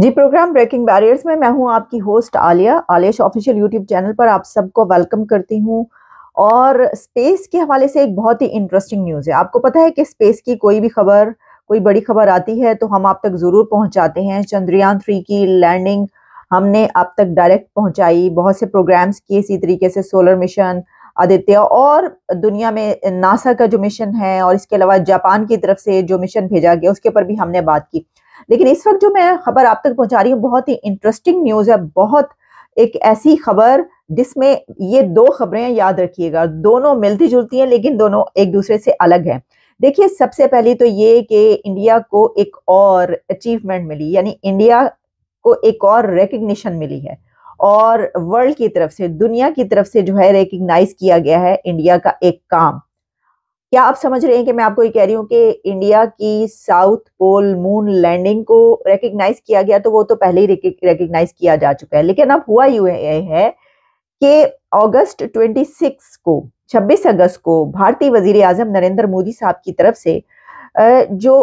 जी programme breaking barriers में मैं हूं आपकी host Alia Aalesh official YouTube channel पर आप सबको वेलकम करती हूं और स्पेस के हवाले से एक बहुत ही इंटरेस्टिंग न्यूज़ है आपको पता है कि स्पेस की कोई भी खबर कोई बड़ी खबर आती है तो हम आप तक ज़रूर पहुंचाते हैं चंद्रयान थ्री की लैंडिंग हमने आप तक डायरेक्ट पहुँचाई बहुत से प्रोग्राम्स किए इसी तरीके से सोलर मिशन आदित्य और दुनिया में नासा का जो मिशन है और इसके अलावा जापान की तरफ से जो मिशन भेजा गया उसके ऊपर भी हमने बात की लेकिन इस वक्त जो मैं खबर आप तक पहुंचा रही हूँ बहुत ही इंटरेस्टिंग न्यूज़ है बहुत एक ऐसी खबर जिसमें ये दो खबरें याद रखिएगा दोनों मिलती जुलती हैं लेकिन दोनों एक दूसरे से अलग हैं देखिए सबसे पहले तो ये कि इंडिया को एक और अचीवमेंट मिली यानी इंडिया को एक और रिकग्निशन मिली है और वर्ल्ड की तरफ से दुनिया की तरफ से जो है रिकग्नाइज किया गया है इंडिया का एक काम क्या आप समझ रहे हैं कि मैं आपको ये कह रही हूँ कि इंडिया की साउथ पोल मून लैंडिंग को रिकग्नाइज किया गया तो वो तो पहले ही रिकग्नाइज किया जा चुका है लेकिन अब हुआ यू है कि अगस्त 26 को 26 अगस्त को भारतीय वजीर आजम नरेंद्र मोदी साहब की तरफ से जो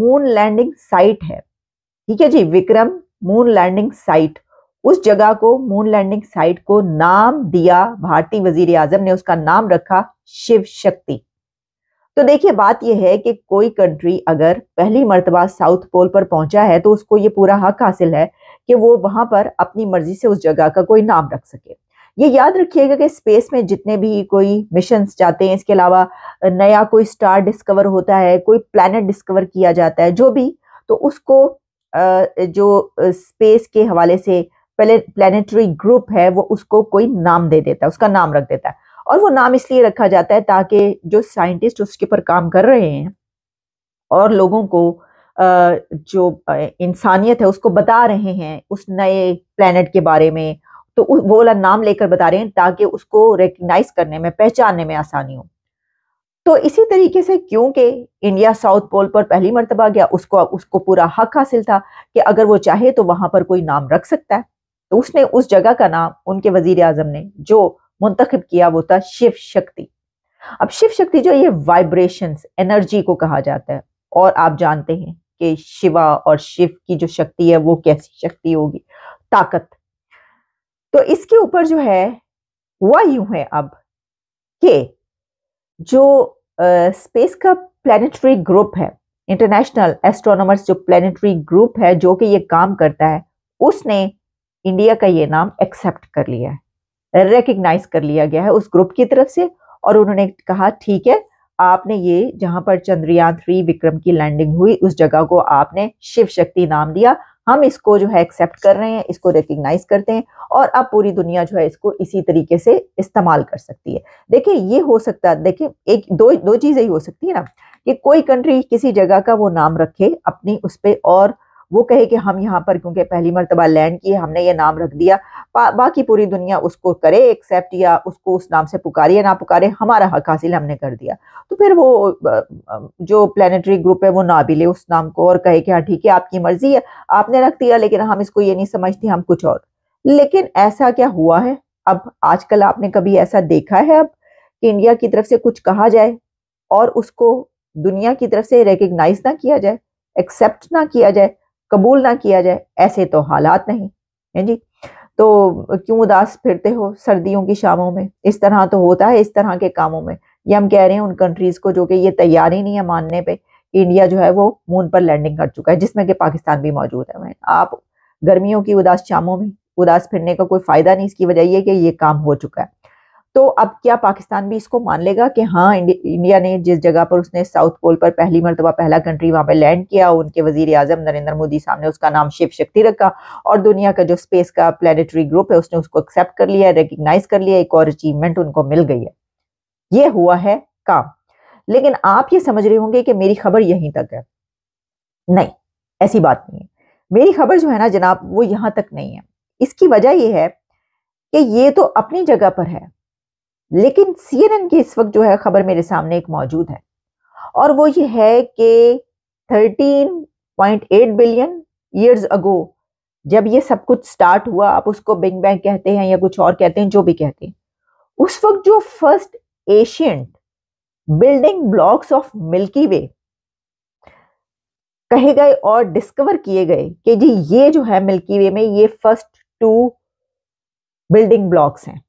मून लैंडिंग साइट है ठीक है जी विक्रम मून लैंडिंग साइट उस जगह को मून लैंडिंग साइट को नाम दिया भारतीय वजीर आजम ने उसका नाम रखा शिव शक्ति तो देखिए बात यह है कि कोई कंट्री अगर पहली मरतबा साउथ पोल पर पहुंचा है तो उसको ये पूरा हक हासिल है कि वो वहां पर अपनी मर्जी से उस जगह का कोई नाम रख सके ये याद रखिएगा कि स्पेस में जितने भी कोई मिशन जाते हैं इसके अलावा नया कोई स्टार डिस्कवर होता है कोई प्लानट डिस्कवर किया जाता है जो भी तो उसको जो स्पेस के हवाले से प्लेनेटरी ग्रुप है वो उसको कोई नाम दे देता है उसका नाम रख देता है और वो नाम इसलिए रखा जाता है ताकि जो साइंटिस्ट उसके ऊपर काम कर रहे हैं और लोगों को जो इंसानियत है उसको बता रहे हैं उस नए प्लानट के बारे में तो वो वाला नाम लेकर बता रहे हैं ताकि उसको रिकग्नाइज करने में पहचानने में आसानी हो तो इसी तरीके से क्योंकि इंडिया साउथ पोल पर पहली मरतबा गया उसको उसको पूरा हक हासिल था कि अगर वो चाहे तो वहाँ पर कोई नाम रख सकता है तो उसने उस जगह का नाम उनके वजीर अजम ने जो मुंतखब किया वो था शिव शक्ति अब शिव शक्ति जो ये वाइब्रेशंस एनर्जी को कहा जाता है और आप जानते हैं कि शिवा और शिव की जो शक्ति है वो कैसी शक्ति होगी ताकत तो इसके ऊपर जो है हुआ यूं है अब कि जो स्पेस का प्लानिटरी ग्रुप है इंटरनेशनल एस्ट्रोनॉमर्स जो प्लानिटरी ग्रुप है जो कि ये काम करता है उसने इंडिया का ये नाम एक्सेप्ट कर लिया है रिकग्नाइज कर लिया गया है उस ग्रुप की तरफ से और उन्होंने कहा ठीक है आपने ये जहाँ पर चंद्रयान थ्री विक्रम की लैंडिंग हुई उस जगह को आपने शिव शक्ति नाम दिया हम इसको जो है एक्सेप्ट कर रहे हैं इसको रिकग्नाइज करते हैं और अब पूरी दुनिया जो है इसको इसी तरीके से इस्तेमाल कर सकती है देखिए ये हो सकता है देखिए एक दो दो चीज़ें ही हो सकती है ना कि कोई कंट्री किसी जगह का वो नाम रखे अपनी उस पर और वो कहे कि हम यहाँ पर क्योंकि पहली मरतबा लैंड किए हमने ये नाम रख दिया बाकी पूरी दुनिया उसको करे एक्सेप्ट या उसको उस नाम से पुकारे या ना पुकारे हमारा हक हासिल हमने कर दिया तो फिर वो जो प्लानिटरी ग्रुप है वो ना भी ले उस नाम को और कहे कि हाँ ठीक है आपकी मर्जी है आपने रख दिया लेकिन हम इसको ये नहीं समझते हम कुछ और लेकिन ऐसा क्या हुआ है अब आजकल आपने कभी ऐसा देखा है अब कि इंडिया की तरफ से कुछ कहा जाए और उसको दुनिया की तरफ से रिकग्नाइज ना किया जाए एक्सेप्ट ना किया जाए कबूल ना किया जाए ऐसे तो हालात नहीं है जी तो क्यों उदास फिरते हो सर्दियों की शामों में इस तरह तो होता है इस तरह के कामों में ये हम कह रहे हैं उन कंट्रीज़ को जो कि ये तैयार ही नहीं है मानने पे इंडिया जो है वो मून पर लैंडिंग कर चुका है जिसमें कि पाकिस्तान भी मौजूद है आप गर्मियों की उदास शामों में उदास फिरने का कोई फ़ायदा नहीं इसकी वजह यह कि ये काम हो चुका है तो अब क्या पाकिस्तान भी इसको मान लेगा कि हाँ इंडिया ने जिस जगह पर उसने साउथ पोल पर पहली मरतबा पहला कंट्री वहाँ पर लैंड किया उनके वजीर आजम नरेंद्र मोदी सामने उसका नाम शिव शक्ति रखा और दुनिया का जो स्पेस का प्लानिटरी ग्रुप है उसने उसको एक्सेप्ट कर लिया रिकग्नाइज कर लिया एक और अचीवमेंट उनको मिल गई है ये हुआ है काम लेकिन आप ये समझ रहे होंगे कि मेरी खबर यहीं तक है नहीं ऐसी बात नहीं है मेरी खबर जो है ना जनाब वो यहाँ तक नहीं है इसकी वजह यह है कि ये तो अपनी जगह पर है लेकिन सीएनएन की इस वक्त जो है खबर मेरे सामने एक मौजूद है और वो ये है कि 13.8 बिलियन ईयर्स अगो जब ये सब कुछ स्टार्ट हुआ आप उसको बिग बैंग कहते हैं या कुछ और कहते हैं जो भी कहते हैं उस वक्त जो first ancient building blocks of milky way कहे गए और डिस्कवर किए गए कि जी ये जो है मिल्की वे में ये फर्स्ट टू बिल्डिंग ब्लॉक्स हैं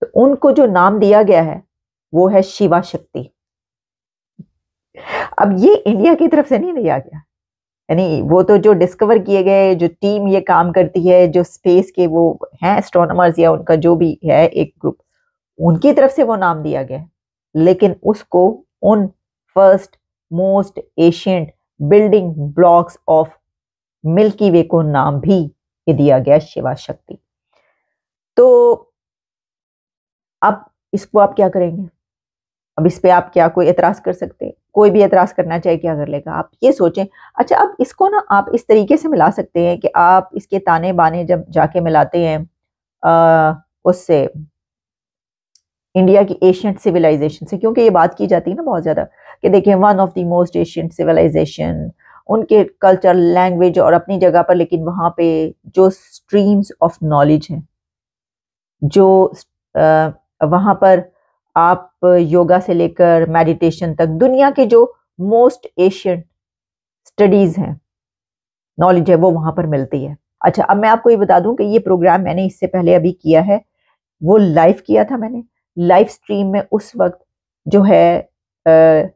तो उनको जो नाम दिया गया है वो है शिवा शक्ति अब ये इंडिया की तरफ से नहीं लिया गया यानी वो तो जो डिस्कवर किए गए जो टीम ये काम करती है जो स्पेस के वो हैं एस्ट्रोनर्स या उनका जो भी है एक ग्रुप उनकी तरफ से वो नाम दिया गया लेकिन उसको उन first most ancient building blocks of milky way को नाम भी दिया गया शिवा शक्ति तो अब इसको आप क्या करेंगे अब इस पर आप क्या कोई एतराज़ कर सकते हैं कोई भी एतराज़ करना चाहे क्या कर लेगा आप ये सोचें अच्छा अब इसको ना आप इस तरीके से मिला सकते हैं कि आप इसके ताने बाने जब जाके मिलाते हैं आ, उससे इंडिया की एशियंट सिविलाइजेशन से क्योंकि ये बात की जाती है ना बहुत ज़्यादा कि देखें one of the most ancient civilisation उनके कल्चर लैंग्वेज और अपनी जगह पर लेकिन वहाँ पे जो स्ट्रीम्स ऑफ नॉलेज हैं जो आ, वहाँ पर आप योगा से लेकर मेडिटेशन तक दुनिया के जो मोस्ट एशियंट स्टडीज हैं नॉलेज है वो वहाँ पर मिलती है अच्छा अब मैं आपको ये बता दूँ कि ये प्रोग्राम मैंने इससे पहले अभी किया है वो लाइव किया था मैंने लाइव स्ट्रीम में उस वक्त जो है आ,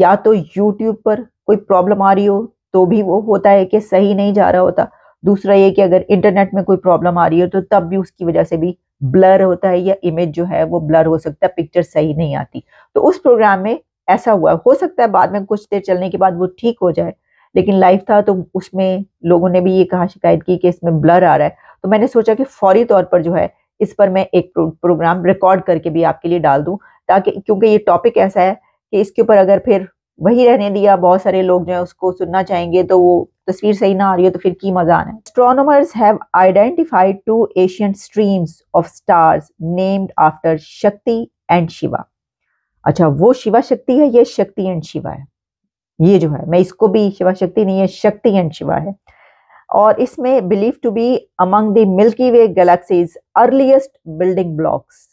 या तो यूट्यूब पर कोई प्रॉब्लम आ रही हो तो भी वो होता है कि सही नहीं जा रहा होता दूसरा ये कि अगर इंटरनेट में कोई प्रॉब्लम आ रही हो तो तब भी उसकी वजह से भी ब्लर होता है या इमेज जो है वो ब्लर हो सकता है पिक्चर सही नहीं आती तो उस प्रोग्राम में ऐसा हुआ हो सकता है बाद में कुछ देर चलने के बाद वो ठीक हो जाए लेकिन लाइव था तो उसमें लोगों ने भी ये कहा शिकायत की कि इसमें ब्लर आ रहा है तो मैंने सोचा कि फौरी तौर पर जो है इस पर मैं एक प्रोग्राम रिकॉर्ड करके भी आपके लिए डाल दूँ ताकि क्योंकि ये टॉपिक ऐसा है कि इसके ऊपर अगर फिर वही रहने दिया बहुत सारे लोग जो है उसको सुनना चाहेंगे तो वो तस्वीर सही ना आ रही हो तो फिर की मजा आना astronomers have identified two ancient streams of stars named after Shakti and Shiva अच्छा वो शिवा शक्ति है ये शक्ति एंड शिवा है ये जो है मैं इसको भी शिवा शक्ति नहीं है शक्ति एंड शिवा है और इसमें believe to be among the milky way galaxy's earliest building blocks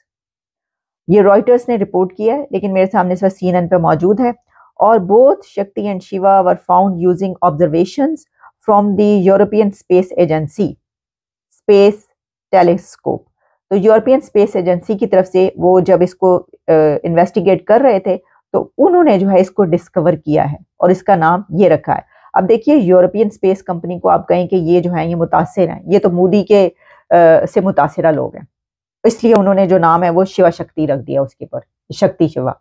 ये रॉयटर्स ने रिपोर्ट किया है लेकिन मेरे सामने इस वक्त सी पे मौजूद है और both Shakti and Shiva were found using observation from the European space Agency space telescope तो यूरोपियन स्पेस एजेंसी की तरफ से वो जब इसको इन्वेस्टिगेट uh, कर रहे थे तो उन्होंने जो है इसको डिस्कवर किया है और इसका नाम ये रखा है अब देखिए यूरोपियन स्पेस कंपनी को आप कहें कि ये जो है ये मुतासर हैं ये तो मोदी के uh, से मुतासरा लोग हैं इसलिए उन्होंने जो नाम है वो शिवा शक्ति रख दिया उसके ऊपर शक्ति शिवा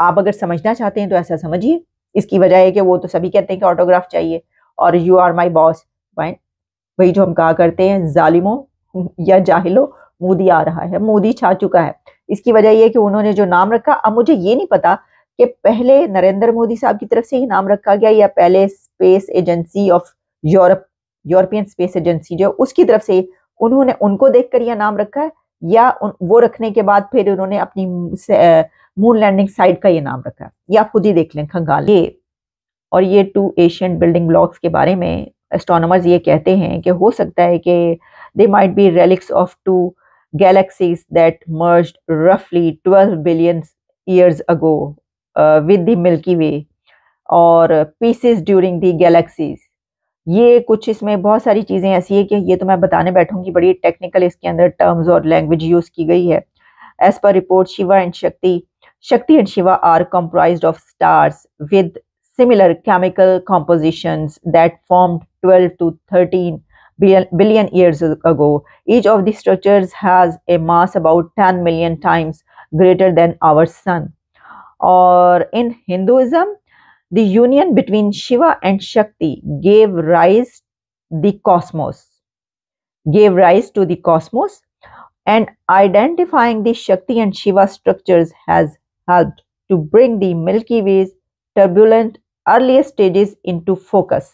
आप अगर समझना चाहते हैं तो ऐसा समझिए इसकी वजह है कि वो तो सभी कहते हैं कि ऑटोग्राफ चाहिए और यू आर माई बॉस वाइन वही जो हम कहा करते हैं जालिमो या जाहिलो मोदी आ रहा है मोदी छा चुका है इसकी वजह यह कि उन्होंने जो नाम रखा अब मुझे ये नहीं पता कि पहले नरेंद्र मोदी साहब की तरफ से ही नाम रखा गया या पहले space agency of Europe European space agency जो उसकी तरफ से उन्होंने उनको देखकर यह नाम रखा है या उन, वो रखने के बाद फिर उन्होंने अपनी मून लैंडिंग साइट का ये नाम रखा है ये आप खुद ही देख लें खंगाल ये और ये टू एशियन बिल्डिंग ब्लॉक्स के बारे में एस्ट्रोनर्स ये कहते हैं कि हो सकता है कि they might be relics of two galaxies that merge रफली twelve billion years ago with the milky way और pieces ड्यूरिंग दी गैलेक्सीज ये कुछ इसमें बहुत सारी चीज़ें ऐसी है कि ये तो मैं बताने बैठूंगी बड़ी टेक्निकल इसके अंदर टर्म्स और लैंग्वेज यूज़ की गई है एज़ पर report Shiva and Shakti Shakti and Shiva are comprised of stars with similar chemical compositions that formed 12 to 13 billion years ago. Each of these structures has a mass about 10 million times greater than our sun. Or in Hinduism, the union between Shiva and Shakti gave rise the cosmos, gave rise to the cosmos, and identifying the Shakti and Shiva structures has helped to bring the Milky Way's turbulent early stages into focus.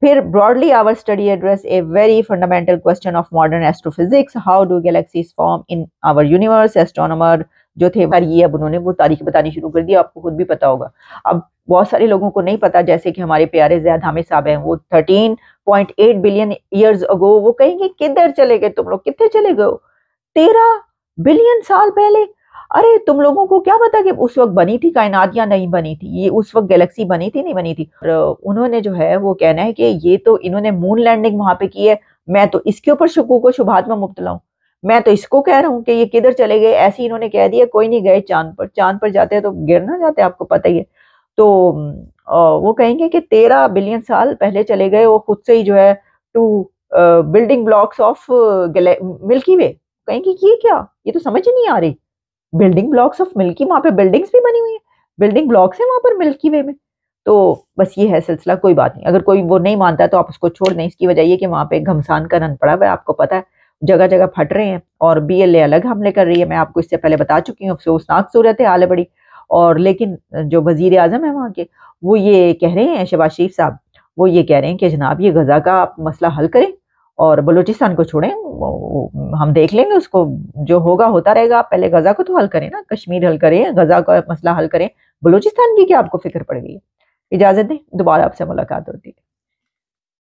फिर broadly our study address a very fundamental question of modern astrophysics how do galaxies form in our universe astronomer जो थे पर ये अब उन्होंने वो तारीख बतानी शुरू कर दी आपको खुद भी पता होगा अब बहुत सारे लोगों को नहीं पता जैसे कि हमारे प्यारे जैद हामिद साहब हैं वो 13.8 बिलियन ईयर्स अगो वो कहेंगे किधर चले गए तुम लोग कितने चले गए हो तेरह बिलियन साल पहले अरे तुम लोगों को क्या पता कि उस वक्त बनी थी कायनात या नहीं बनी थी ये उस वक्त गैलेक्सी बनी थी नहीं बनी थी उन्होंने जो है वो कहना है कि ये तो इन्होंने मून लैंडिंग वहां पे की है मैं तो इसके ऊपर शकु को शुभात में मुबतला हूँ मैं तो इसको कह रहा हूँ कि ये किधर चले गए ऐसे इन्होंने कह दिया कोई नहीं गए चांद पर चांद पर जाते हैं तो गिर ना जाते आपको पता ही है तो वो कहेंगे कि तेरह बिलियन साल पहले चले गए वो खुद से ही जो है two building blocks of milky way कहेंगे ये क्या ये तो समझ ही नहीं आ रही बिल्डिंग ब्लॉक्स ऑफ मिल्की वहाँ पे बिल्डिंग्स भी बनी हुई है बिल्डिंग ब्लॉक्स हैं वहाँ पर मिल्की वे में तो बस ये है सिलसिला कोई बात नहीं अगर कोई वो नहीं मानता तो आप उसको छोड़ दें इसकी वजह ये कि वहाँ पे घमसान का रन पड़ा हुआ है आपको पता है जगह जगह फट रहे हैं और बी एल ए अलग हमले कर रही है मैं आपको इससे पहले बता चुकी हूँ अफसोसनाक सूरत है है बड़ी और लेकिन जो वजीर अजम है वहाँ के वो ये कह रहे हैं शबाज शरीफ साहब वो ये कह रहे हैं कि जनाब ये गज़ा का आप मसला हल करें और बलूचिस्तान को छोड़ें हम देख लेंगे उसको जो होगा होता रहेगा आप पहले गजा को तो हल करें ना कश्मीर हल करें गजा का मसला हल करें बलूचिस्तान की क्या आपको फिक्र पड़ गई इजाज़त दें दोबारा आपसे मुलाकात होती है